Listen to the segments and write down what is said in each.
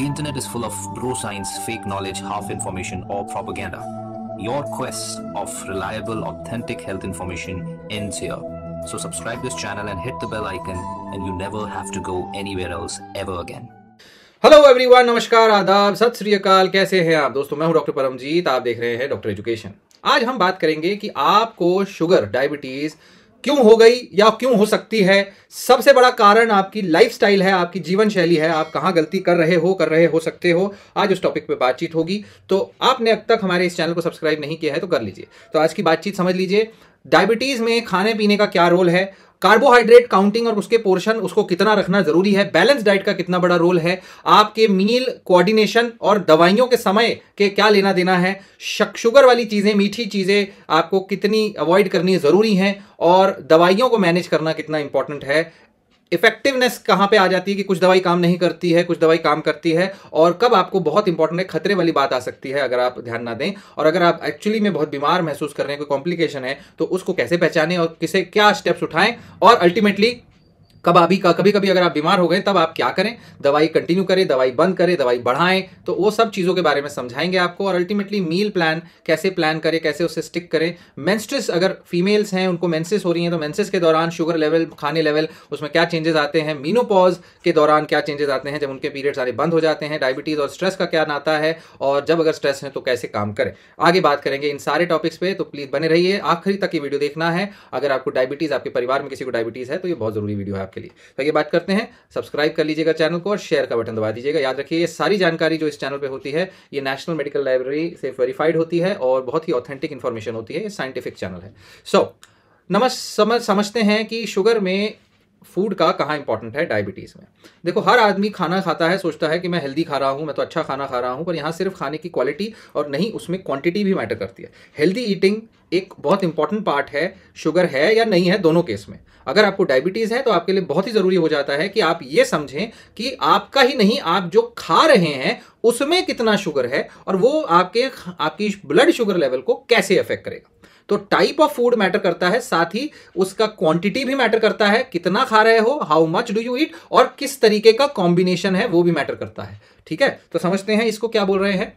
The internet is full of bro science, fake knowledge, half information, or propaganda. Your quest of reliable, authentic health information ends here. So subscribe this channel and hit the bell icon, and you never have to go anywhere else ever again. Hello everyone नमस्कार आदाब सत श्री अकाल कैसे हैं आप दोस्तों मैं हूं डॉक्टर परमजीत आप देख रहे हैं डॉक्टर एजुकेशन आज हम बात करेंगे कि आपको शुगर डायबिटीज़ क्यों हो गई या क्यों हो सकती है सबसे बड़ा कारण आपकी लाइफ स्टाइल है आपकी जीवन शैली है आप कहाँ गलती कर रहे हो कर रहे हो सकते हो आज उस टॉपिक पे बातचीत होगी तो आपने अब तक हमारे इस चैनल को सब्सक्राइब नहीं किया है तो कर लीजिए तो आज की बातचीत समझ लीजिए डायबिटीज में खाने पीने का क्या रोल है कार्बोहाइड्रेट काउंटिंग और उसके पोर्शन उसको कितना रखना जरूरी है बैलेंस डाइट का कितना बड़ा रोल है आपके मील कोऑर्डिनेशन और दवाइयों के समय के क्या लेना देना है शुगर वाली चीज़ें मीठी चीज़ें आपको कितनी अवॉइड करनी ज़रूरी हैं और दवाइयों को मैनेज करना कितना इंपॉर्टेंट है इफेक्टिवनेस कहाँ पे आ जाती है कि कुछ दवाई काम नहीं करती है कुछ दवाई काम करती है और कब आपको बहुत इंपॉर्टेंट है खतरे वाली बात आ सकती है अगर आप ध्यान ना दें और अगर आप एक्चुअली में बहुत बीमार महसूस कर रहे हैं कोई कॉम्प्लिकेशन है तो उसको कैसे पहचाने और किसे क्या स्टेप्स उठाएं और अल्टीमेटली कबाबी का कभी कभी अगर आप बीमार हो गए तब आप क्या करें दवाई कंटिन्यू करें दवाई बंद करें दवाई बढ़ाएं तो वो सब चीज़ों के बारे में समझाएंगे आपको और अल्टीमेटली मील प्लान कैसे प्लान करें कैसे उसे स्टिक करें मेंस्ट्रेस अगर फीमेल्स हैं उनको मेंसेस हो रही हैं तो मेंसेस के दौरान शुगर लेवल खाने लेवल उसमें क्या चेंजेस आते हैं मीनोपॉज के दौरान क्या चेंजेस आते हैं जब उनके पीरियड सारे बंद हो जाते हैं डायबिटीज़ और स्ट्रेस का क्या नाता है और जब अगर स्ट्रेस है तो कैसे काम करें आगे बात करेंगे इन सारे टॉपिक्स पर तो प्लीज़ बने रहिए आखिरी तक ये वीडियो देखना है अगर आपको डायबिटीज़ आपके परिवार में किसी को डायबिटीज़ है तो ये बहुत ज़रूरी वीडियो है आपके लिए तो ये बात करते हैं सब्सक्राइब कर लीजिएगा चैनल को और शेयर का बटन दबा दीजिएगा याद रखिए ये सारी जानकारी जो इस चैनल पर होती है ये नेशनल मेडिकल लाइब्रेरी से वेरीफाइड होती है और बहुत ही ऑथेंटिक इन्फॉर्मेशन होती है ये साइंटिफिक चैनल है सो so, नमस समझ समझते हैं कि शुगर में फूड का कहाँ इंपॉर्टेंट है डायबिटीज़ में देखो हर आदमी खाना खाता है सोचता है कि मैं हेल्दी खा रहा हूँ मैं तो अच्छा खाना खा रहा हूँ पर यहाँ सिर्फ खाने की क्वालिटी और नहीं उसमें क्वांटिटी भी मैटर करती है हेल्दी ईटिंग एक बहुत इंपॉर्टेंट पार्ट है शुगर है या नहीं है दोनों केस में अगर आपको डायबिटीज़ है तो आपके लिए बहुत ही ज़रूरी हो जाता है कि आप ये समझें कि आपका ही नहीं आप जो खा रहे हैं उसमें कितना शुगर है और वो आपके आपकी ब्लड शुगर लेवल को कैसे अफेक्ट करेगा तो टाइप ऑफ फूड मैटर करता है साथ ही उसका क्वांटिटी भी मैटर करता है कितना खा रहे हो how much do you eat और किस तरीके का कॉम्बिनेशन है वो भी मैटर करता है ठीक है तो समझते हैं इसको क्या बोल रहे हैं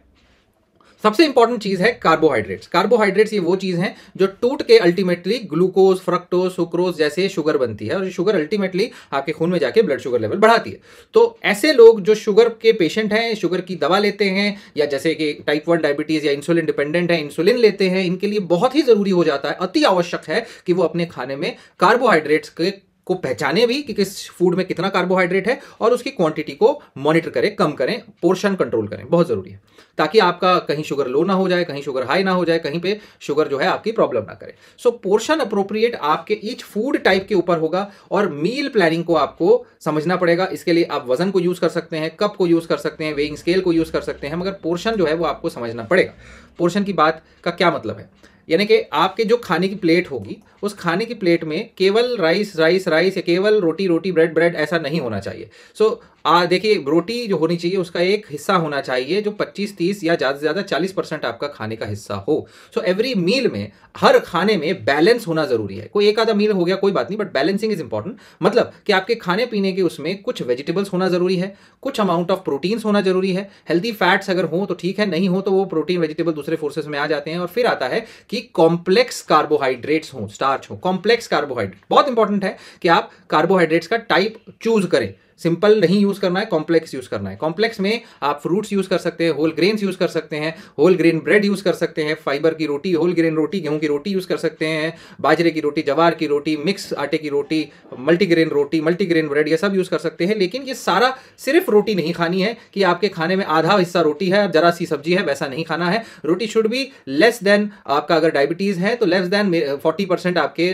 सबसे इंपॉर्टेंट चीज है कार्बोहाइड्रेट्स कार्बोहाइड्रेट्स ये वो चीज है जो टूट के अल्टीमेटली ग्लूकोज फ्रक्टोज सुक्रोज जैसे शुगर बनती है और शुगर अल्टीमेटली आपके खून में जाके ब्लड शुगर लेवल बढ़ाती है तो ऐसे लोग जो शुगर के पेशेंट हैं शुगर की दवा लेते हैं या जैसे कि टाइप वन डायबिटीज या इंसुलिन डिपेंडेंट है इंसुलिन लेते हैं इनके लिए बहुत ही जरूरी हो जाता है अति आवश्यक है कि वो अपने खाने में कार्बोहाइड्रेट्स के को पहचाने भी कि किस फूड में कितना कार्बोहाइड्रेट है और उसकी क्वांटिटी को मॉनिटर करें कम करें पोर्शन कंट्रोल करें बहुत ज़रूरी है ताकि आपका कहीं शुगर लो ना हो जाए कहीं शुगर हाई ना हो जाए कहीं पे शुगर जो है आपकी प्रॉब्लम ना करे सो पोर्शन अप्रोप्रिएट आपके ईच फूड टाइप के ऊपर होगा और मील प्लानिंग को आपको समझना पड़ेगा इसके लिए आप वजन को यूज़ कर सकते हैं कप को यूज़ कर सकते हैं वेइंग स्केल को यूज़ कर सकते हैं मगर पोर्शन जो है वो आपको समझना पड़ेगा पोर्शन की बात का क्या मतलब है यानी कि आपके जो खाने की प्लेट होगी उस खाने की प्लेट में केवल राइस राइस राइस या केवल रोटी रोटी ब्रेड ब्रेड ऐसा नहीं होना चाहिए सो so, आ देखिए रोटी जो होनी चाहिए उसका एक हिस्सा होना चाहिए जो 25 30 या ज़्यादा से ज़्यादा 40 परसेंट आपका खाने का हिस्सा हो सो एवरी मील में हर खाने में बैलेंस होना ज़रूरी है कोई एक आधा मील हो गया कोई बात नहीं बट बैलेंसिंग इज इंपॉर्टेंट मतलब कि आपके खाने पीने के उसमें कुछ वेजिटेबल्स होना ज़रूरी है कुछ अमाउंट ऑफ प्रोटीन्स होना ज़रूरी है हेल्दी फैट्स अगर हों तो ठीक है नहीं हो तो वो प्रोटीन वेजिटेबल दूसरे फोर्सेस में आ जाते हैं और फिर आता है कि कॉम्प्लेक्स कार्बोहाइड्रेट्स हो स्टार्च हो कॉम्प्लेक्स कार्बोहाइड्रेट बहुत इंपॉर्टेंट है कि आप कार्बोहाइड्रेट्स का टाइप चूज करें सिंपल नहीं यूज़ करना है कॉम्प्लेक्स यूज़ करना है कॉम्प्लेक्स में आप फ्रूट्स यूज़ कर सकते हैं होल ग्रेन्स यूज़ कर सकते हैं होल ग्रेन ब्रेड यूज़ कर सकते हैं फाइबर की रोटी होल ग्रेन रोटी गेहूं की रोटी यूज़ कर सकते हैं बाजरे की रोटी जवार की रोटी मिक्स आटे की रोटी मल्टीग्रेन रोटी मल्टीग्रेन ब्रेड ये सब यूज़ कर सकते हैं लेकिन ये सारा सिर्फ रोटी नहीं खानी है कि आपके खाने में आधा हिस्सा रोटी है जरा सी सब्जी है वैसा नहीं खाना है रोटी शुड बी लेस देन आपका अगर डायबिटीज़ है तो लेस देन फोर्टी आपके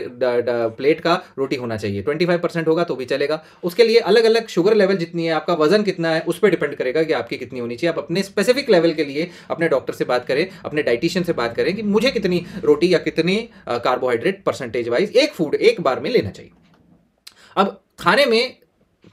प्लेट का रोटी होना चाहिए ट्वेंटी होगा तो भी चलेगा उसके लिए अलग अलग शुगर लेवल जितनी है आपका वजन कितना है उस पर डिपेंड करेगा कि आपकी कितनी होनी चाहिए आप अपने स्पेसिफिक लेवल के लिए अपने डॉक्टर से बात करें अपने डाइटिशियन से बात करें कि मुझे कितनी रोटी या कितनी कार्बोहाइड्रेट परसेंटेज वाइज एक फूड एक बार में लेना चाहिए अब खाने में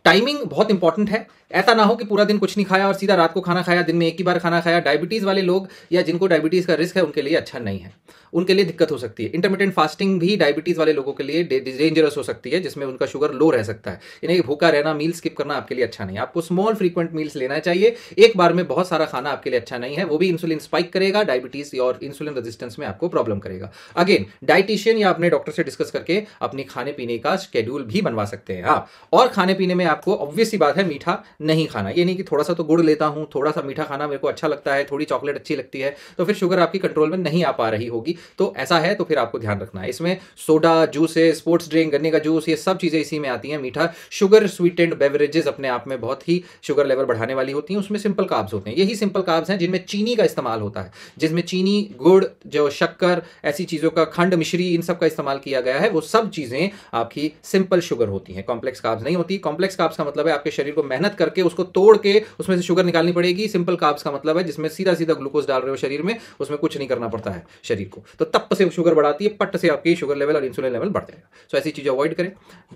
टाइमिंग बहुत इंपॉर्टेंट है ऐसा ना हो कि पूरा दिन कुछ नहीं खाया और सीधा रात को खाना खाया दिन में एक ही बार खाना खाया डायबिटीज़ वाले लोग या जिनको डायबिटीज़ का रिस्क है उनके लिए अच्छा नहीं है उनके लिए दिक्कत हो सकती है इंटरमीडियंट फास्टिंग भी डायबिटीज़ वाले लोगों के लिए डेंजरस हो सकती है जिसमें उनका शुगर लो रह सकता है यानी भूखा रहना मील स्किप करना आपके लिए अच्छा नहीं है आपको स्मॉल फ्रीक्वेंट मील्स लेना चाहिए एक बार में बहुत सारा खाना आपके लिए अच्छा नहीं है वो भी इंसुलिन स्पाइक करेगा डायबिटीज़ और इंसुलिन रेजिस्टेंस में आपको प्रॉब्लम करेगा अगेन डायटिशियन या अपने डॉक्टर से डिस्कस करके अपने खाने पीने का शेड्यूल भी बनवा सकते हैं आप और खाने पीने में आपको ऑब्वियसली बात है मीठा नहीं खाना ये नहीं कि थोड़ा सा तो गुड़ लेता हूँ थोड़ा सा मीठा खाना मेरे को अच्छा लगता है थोड़ी चॉकलेट अच्छी लगती है तो फिर शुगर आपकी कंट्रोल में नहीं आ पा रही होगी तो ऐसा है तो फिर आपको ध्यान रखना है इसमें सोडा जूसेस स्पोर्ट्स ड्रिंक गन्ने का जूस ये सब चीज़ें इसी में आती हैं मीठा शुगर स्वीटेंड बेवरेजेस अपने आप में बहुत ही शुगर लेवल बढ़ाने वाली होती हैं उसमें सिंपल काब्स होते हैं यही सिंपल काब्स हैं जिनमें चीनी का इस्तेमाल होता है जिसमें चीनी गुड़ जो शक्कर ऐसी चीज़ों का खंड मिश्री इन सब का इस्तेमाल किया गया है वो सब चीज़ें आपकी सिंपल शुगर होती हैं कॉम्प्लेक्स काब्स नहीं होती कॉम्प्लेक्स काब्स का मतलब है आपके शरीर को मेहनत कर करके उसको तोड़ के उसमें से शुगर निकालनी पड़ेगी सिंपल काब्स का मतलब है जिसमें सीधा सीधा ग्लूकोज डाल रहे हो शरीर में उसमें कुछ नहीं करना पड़ता है शरीर को तो तप से शुगर बढ़ाती है पट से आपकी शुगर लेवल और इंसुलिन लेवल बढ़ जाएगा सो ऐसी चीज़ें अवॉइड करें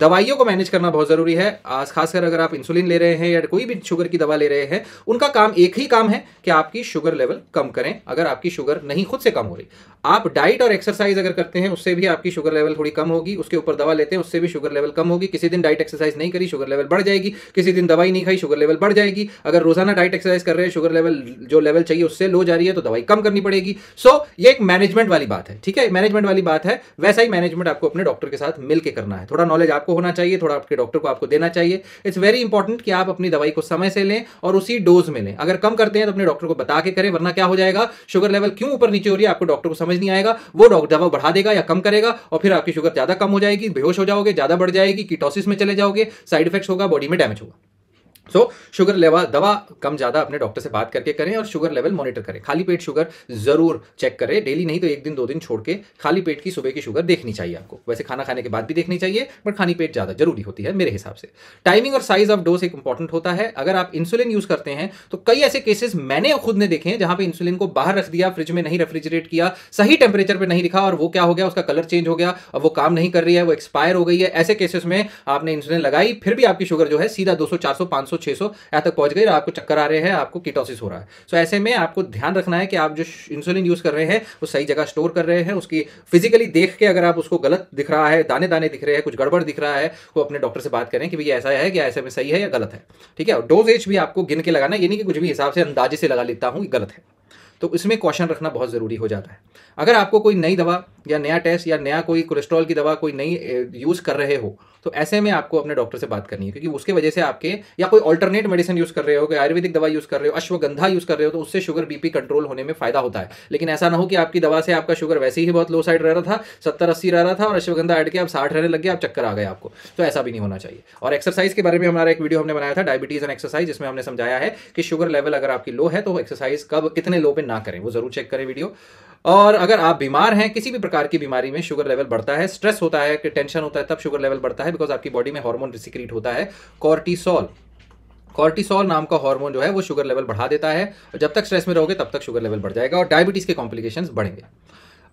दवाइयों को मैनेज करना बहुत ज़रूरी है खासकर अगर आप इंसुलिन ले रहे हैं या कोई भी शुगर की दवा ले रहे हैं उनका काम एक ही काम है कि आपकी शुगर लेवल कम करें अगर आपकी शुगर नहीं खुद से कम हो रही आप डाइट और एक्सरसाइज अगर करते हैं उससे भी आपकी शुगर लेवल थोड़ी कम होगी उसके ऊपर दवा लेते हैं उससे भी शुगर लेवल कम होगी किसी दिन डाइट एक्सरसाइज नहीं करी शुगर लेवल बढ़ जाएगी किसी दिन दवाई नहीं खाई शुगर लेवल बढ़ जाएगी अगर रोजाना डाइट एक्सरसाइज कर रहे हैं शुगर लेवल जो लेवल चाहिए उससे लो जा रही है तो दवाई कम करनी पड़ेगी सो so, ये एक मैनेजमेंट वाली बात है ठीक है मैनेजमेंट वाली बात है वैसा ही मैनेजमेंट आपको अपने डॉक्टर के साथ मिलकर करना है थोड़ा नॉलेज आपको होना चाहिए थोड़ा आपके डॉक्टर को आपको देना चाहिए इट्स वेरी इंपॉर्टेंट कि आप अपनी दवाई को समय से लें और उसी डोज में लें अगर कम करते हैं तो अपने डॉक्टर को बता के करें वरना क्या हो जाएगा शुगर लेवल क्यों ऊपर नीचे हो रही है आपको डॉक्टर को समझ नहीं आएगा वो डॉक्टर दवा बढ़ा देगा या कम करेगा और फिर आपकी शुगर ज्यादा कम हो जाएगी बेहोश हो जाओगे ज्यादा बढ़ जाएगी कीटोसिस में चले जाओगे साइड इफेक्ट होगा बॉडी में डैमेज होगा सो so, शुगर लेवल दवा कम ज़्यादा अपने डॉक्टर से बात करके करें और शुगर लेवल मॉनिटर करें खाली पेट शुगर ज़रूर चेक करें डेली नहीं तो एक दिन दो दिन छोड़ के खाली पेट की सुबह की शुगर देखनी चाहिए आपको वैसे खाना खाने के बाद भी देखनी चाहिए बट खाली पेट ज़्यादा जरूरी होती है मेरे हिसाब से टाइमिंग और साइज ऑफ डोज एक इंपॉर्टेंट होता है अगर आप इंसुलिन यूज़ करते हैं तो कई ऐसे केसेस मैंने खुद ने देखे हैं जहां पर इंसुलिन को बाहर रख दिया फ्रिज में नहीं रेफ्रिजरेट किया सही टेम्परेचर पर नहीं लिखा और वो क्या हो गया उसका कलर चेंज हो गया और वो काम नहीं कर रही है वो एक्सपायर हो गई है ऐसे केसेस में आपने इंसुलिन लगाई फिर भी आपकी शुगर जो है सीधा दो सौ चार सौ 600 यहाँ तक पहुंच गई और आपको चक्कर आ रहे हैं आपको कीटोसिस हो रहा है सो so, ऐसे में आपको ध्यान रखना है कि आप जो इंसुलिन यूज़ कर रहे हैं वो सही जगह स्टोर कर रहे हैं उसकी फिजिकली देख के अगर आप उसको गलत दिख रहा है दाने दाने दिख रहे हैं कुछ गड़बड़ दिख रहा है तो अपने डॉक्टर से बात करें कि भैया ऐसा है कि ऐसे में सही है या गलत है ठीक है डोजेज भी आपको गिन के लगाना ये नहीं कि कुछ भी हिसाब से अंदाजे से लगा लेता हूँ गलत है तो इसमें क्वेश्चन रखना बहुत ज़रूरी हो जाता है अगर आपको कोई नई दवा या नया टेस्ट या नया कोई कोलेस्ट्रॉल की दवा कोई नई यूज़ कर रहे हो तो ऐसे में आपको अपने डॉक्टर से बात करनी है क्योंकि उसके वजह से आपके या कोई अल्टरनेट मेडिसिन यूज़ कर रहे हो कोई आयुर्वेदिक दवा यूज़ कर रहे हो अश्वगंधा यूज़ कर रहे हो तो उससे शुगर बीपी कंट्रोल होने में फ़ायदा होता है लेकिन ऐसा ना हो कि आपकी दवा से आपका शुगर वैसे ही बहुत लो साइड रह रहा था सत्तर अस्सी रह रहा था और अश्वगंधा ऐड के आप साठ रहने लग गए आप चक्कर आ गए आपको तो ऐसा भी नहीं होना चाहिए और एक्सरसाइज के बारे में हमारा एक वीडियो हमने बनाया था डायबिटीज़ एंड एक्सरसाइज जिसमें हमने समझाया है कि शुगर लेवल अगर आपकी लो है तो एक्सरसाइज कब कितने लो पे ना करें वो जरूर चेक करें वीडियो और अगर आप बीमार हैं किसी भी प्रकार की बीमारी में शुगर लेवल बढ़ता है स्ट्रेस होता है कि टेंशन होता है तब शुगर लेवल बढ़ता है बिकॉज आपकी बॉडी में हार्मोन सिक्रीट होता है कॉर्टिसोल कॉर्टिसोल नाम का हार्मोन जो है वो शुगर लेवल बढ़ा देता है और जब तक स्ट्रेस में रहोगे तब तक शुगर लेवल बढ़ जाएगा और डायबिटीज़ के कॉम्प्लिकेशंस बढ़ेंगे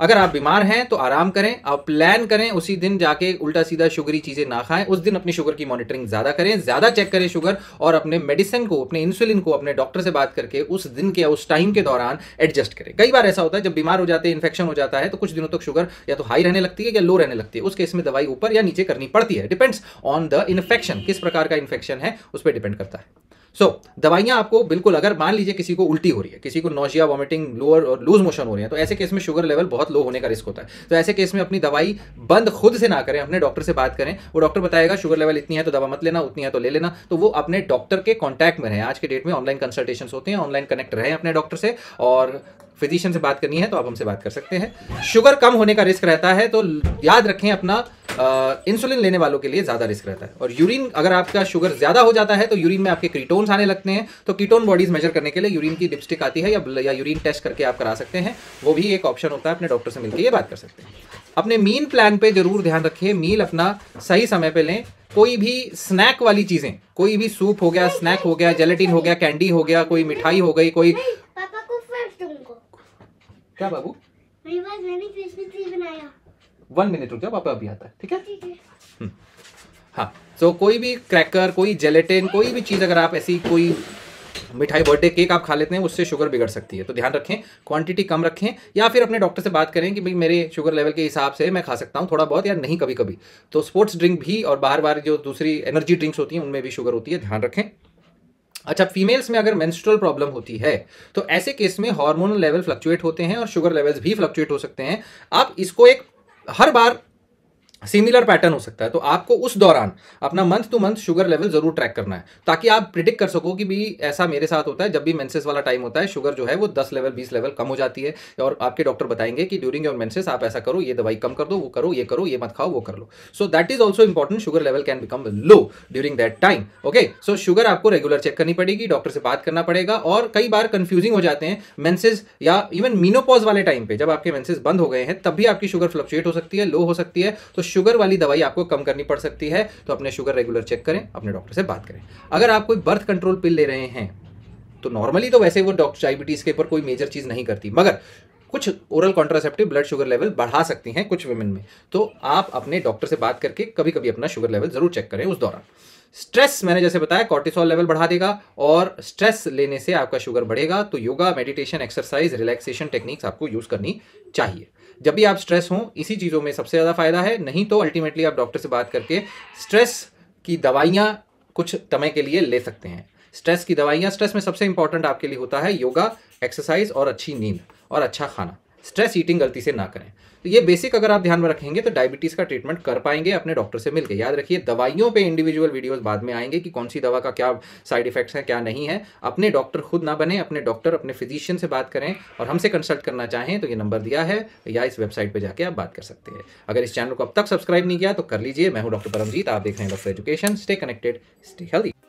अगर आप बीमार हैं तो आराम करें आप प्लान करें उसी दिन जाके उल्टा सीधा शुगरी चीज़ें ना खाएं उस दिन अपनी शुगर की मॉनिटरिंग ज़्यादा करें ज़्यादा चेक करें शुगर और अपने मेडिसिन को अपने इंसुलिन को अपने डॉक्टर से बात करके उस दिन के उस टाइम के दौरान एडजस्ट करें कई बार ऐसा होता है जब बीमार हो जाते हैं इन्फेक्शन हो जाता है तो कुछ दिनों तक शुगर या तो हाई रहने लगती है या लो रहने लगती है उस केस में दवाई ऊपर या नीचे करनी पड़ती है डिपेंड्स ऑन द इन्फेक्शन किस प्रकार का इन्फेक्शन है उस पर डिपेंड करता है सो so, दवाइयां आपको बिल्कुल अगर मान लीजिए किसी को उल्टी हो रही है किसी को नोशिया वॉमिटिंग लोअर और लूज मोशन हो रही है तो ऐसे केस में शुगर लेवल बहुत लो होने का रिस्क होता है तो ऐसे केस में अपनी दवाई बंद खुद से ना करें अपने डॉक्टर से बात करें वो डॉक्टर बताएगा शुगर लेवल इतनी है तो दवा मत लेना उतनी है तो ले लेना तो वो अपने डॉक्टर के कॉन्टैक्ट में रहें आज के डेट में ऑनलाइन कंसल्टेशन होते हैं ऑनलाइन कनेक्ट रहें अपने डॉक्टर से और फिजिशियन से बात करनी है तो आप हमसे बात कर सकते हैं शुगर कम होने का रिस्क रहता है तो याद रखें अपना इंसुलिन लेने वालों के लिए ज़्यादा रिस्क रहता है और यूरिन अगर आपका शुगर ज़्यादा हो जाता है तो यूरिन में आपके कीटोन्स आने लगते हैं तो कीटोन बॉडीज मेजर करने के लिए यूरिन की लिपस्टिक आती है या, या यूरिन टेस्ट करके आप करा सकते हैं वो भी एक ऑप्शन होता है अपने डॉक्टर से मिलकर ये बात कर सकते हैं अपने मीन प्लान पर जरूर ध्यान रखिए मील अपना सही समय पर लें कोई भी स्नैक वाली चीज़ें कोई भी सूप हो गया स्नैक हो गया जेलेटिन हो गया कैंडी हो गया कोई मिठाई हो गई कोई क्या बाबू वन मिनट रुक जाओ पापा अभी आता है ठीक है हम्म। हाँ सो so, कोई भी क्रैकर कोई जेलेटिन कोई भी चीज़ अगर आप ऐसी कोई मिठाई बर्थडे केक आप खा लेते हैं उससे शुगर बिगड़ सकती है तो ध्यान रखें क्वांटिटी कम रखें या फिर अपने डॉक्टर से बात करें कि भाई मेरे शुगर लेवल के हिसाब से मैं खा सकता हूँ थोड़ा बहुत या नहीं कभी कभी तो स्पोर्ट्स ड्रिंक भी और बाहर बार जो दूसरी एनर्जी ड्रिंक्स होती हैं उनमें भी शुगर होती है ध्यान रखें अच्छा फीमेल्स में अगर मेंस्ट्रुअल प्रॉब्लम होती है तो ऐसे केस में हार्मोनल लेवल फ्लक्चुएट होते हैं और शुगर लेवल्स भी फ्लक्चुएट हो सकते हैं आप इसको एक हर बार सिमिलर पैटर्न हो सकता है तो आपको उस दौरान अपना month to month sugar level जरूर ट्रैक करना है ताकि आप प्रिडिक्ट कर सको कि भी ऐसा मेरे साथ होता है जब भी मेंसेस वाला टाइम होता है शुगर जो है वो 10 लेवल 20 लेवल कम हो जाती है और आपके डॉक्टर बताएंगे कि ड्यूरिंग योर मेंसेस आप ऐसा करो ये दवाई कम कर दो वो करो ये करो ये मत खाओ वो कर लो so that is also important sugar level can become low during that time okay so sugar आपको रेगुलर चेक करनी पड़ेगी डॉक्टर से बात करना पड़ेगा और कई बार कंफ्यूजिंग हो जाते हैं मेंसेस या इवन मीनोपॉज वाले टाइम पे जब आपके मेंसेस बंद हो गए हैं तब भी आपकी शुगर फ्लक्चुएट हो सकती है लो हो सकती है तो शुगर वाली दवाई आपको कम करनी पड़ सकती है तो अपने शुगर रेगुलर चेक करें अपने डॉक्टर से बात करें अगर आप कोई बर्थ कंट्रोल पिल ले रहे हैं तो नॉर्मली तो वैसे वो डॉक्टर डायबिटीज़ के ऊपर कोई मेजर चीज़ नहीं करती मगर कुछ oral contraceptive blood sugar level बढ़ा सकती हैं कुछ वुमेन में तो आप अपने डॉक्टर से बात करके कभी कभी अपना शुगर लेवल ज़रूर चेक करें उस दौरान स्ट्रेस मैंने जैसे बताया कॉर्टिसोल लेवल बढ़ा देगा और स्ट्रेस लेने से आपका शुगर बढ़ेगा तो yoga meditation exercise relaxation techniques आपको यूज़ करनी चाहिए जब भी आप स्ट्रेस हों इसी चीज़ों में सबसे ज़्यादा फ़ायदा है नहीं तो अल्टीमेटली आप डॉक्टर से बात करके स्ट्रेस की दवाइयाँ कुछ समय के लिए ले सकते हैं स्ट्रेस की दवाइयाँ स्ट्रेस में सबसे इंपॉर्टेंट आपके लिए होता है योगा एक्सरसाइज और अच्छी नींद और अच्छा खाना स्ट्रेस ईटिंग गलती से ना करें तो ये बेसिक अगर आप ध्यान में रखेंगे तो डायबिटीज़ का ट्रीटमेंट कर पाएंगे अपने डॉक्टर से मिलकर याद रखिए दवाइयों पे इंडिविजुअल वीडियोस बाद में आएंगे कि कौन सी दवा का क्या साइड इफेक्ट्स हैं क्या नहीं है अपने डॉक्टर खुद ना बने अपने डॉक्टर अपने फिजिशियन से बात करें और हमसे कंसल्ट करना चाहें तो ये नंबर दिया है या इस वेबसाइट पर जाकर आप बात कर सकते हैं अगर इस चैनल को अब तक सब्सक्राइब नहीं किया तो कर लीजिए मैं हूँ डॉक्टर परमजीत आप देख रहे हैं doctor education stay connected stay healthy